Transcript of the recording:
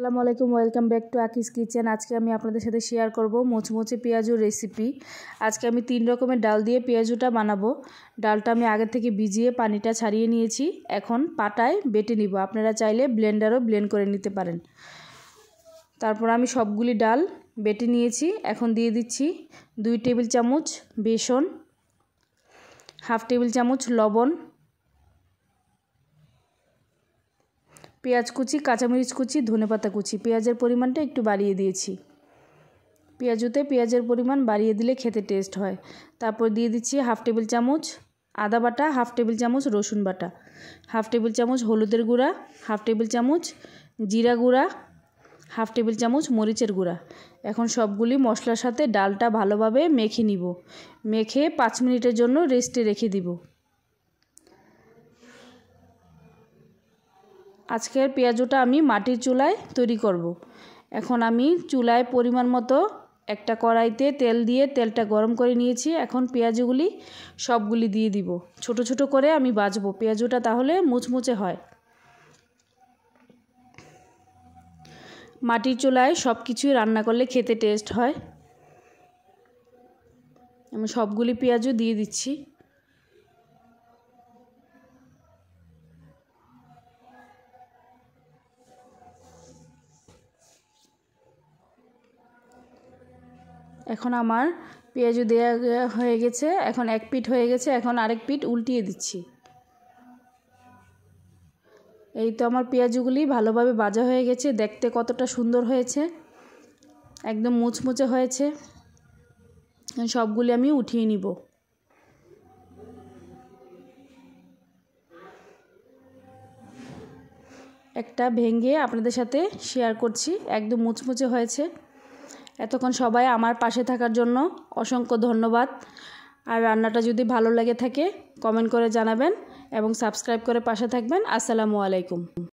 আসসালামু আলাইকুম welcome back to Akis kitchen আজকে আমি আপনাদের সাথে শেয়ার করব মোচমোচে পেঁয়াজুর রেসিপি আজকে আমি তিন রকমের ডাল দিয়ে পেঁয়াজুটা বানাবো ডালটা আমি আগে থেকে ভিজিয়ে পানিটা ছাড়িয়ে নিয়েছি এখন পাটায় বেটে নিব আপনারা চাইলে ব্লেন্ডারও ব্লেন্ড করে নিতে পারেন তারপর আমি সবগুলি ডাল বেটে নিয়েছি এখন দিয়ে দিচ্ছি দুই টেবিল চামচ বেসন হাফ টেবিল চামচ লবণ পেঁয়াজ কুচি কাঁচামরিচ কুচি ধনেপাতা কুচি পেঁয়াজের পরিমাণটা একটু বাড়িয়ে দিয়েছি পেঁয়াজুতে পেঁয়াজের পরিমাণ বাড়িয়ে দিলে খেতে টেস্ট হয় তারপর দিয়ে দিচ্ছি হাফ টেবিল চামচ আদা বাটা হাফ টেবিল চামচ রসুন বাটা হাফ টেবিল চামচ হলুদের গুঁড়া হাফ টেবিল চামচ জিরা গুঁড়া হাফ টেবিল চামচ মরিচের গুঁড়া এখন সবগুলি মশলার সাথে ডালটা ভালোভাবে মেখে নিব মেখে পাঁচ মিনিটের জন্য রেস্টে রেখে দিব আজকের পেঁয়াজুটা আমি মাটির চুলায় তৈরি করব। এখন আমি চুলায় পরিমাণ মতো একটা কড়াইতে তেল দিয়ে তেলটা গরম করে নিয়েছি এখন পেঁয়াজগুলি সবগুলি দিয়ে দিব ছোট ছোট করে আমি বাজব পেঁয়াজুটা তাহলে মুচমুচে হয় মাটির চুলায় সব কিছুই রান্না করলে খেতে টেস্ট হয় আমি সবগুলি পেঁয়াজও দিয়ে দিচ্ছি এখন আমার পেঁয়াজও দেওয়া হয়ে গেছে এখন এক পিঠ হয়ে গেছে এখন আরেক পিঠ উল্টিয়ে দিচ্ছি এই তো আমার পেঁয়াজগুলি ভালোভাবে বাজা হয়ে গেছে দেখতে কতটা সুন্দর হয়েছে একদম মুচমুচে হয়েছে সবগুলি আমি উঠিয়ে নিব একটা ভেঙে আপনাদের সাথে শেয়ার করছি একদম মুচমুচে হয়েছে এতক্ষণ সবাই আমার পাশে থাকার জন্য অসংখ্য ধন্যবাদ আর রান্নাটা যদি ভালো লেগে থাকে কমেন্ট করে জানাবেন এবং সাবস্ক্রাইব করে পাশে থাকবেন আসসালামু আলাইকুম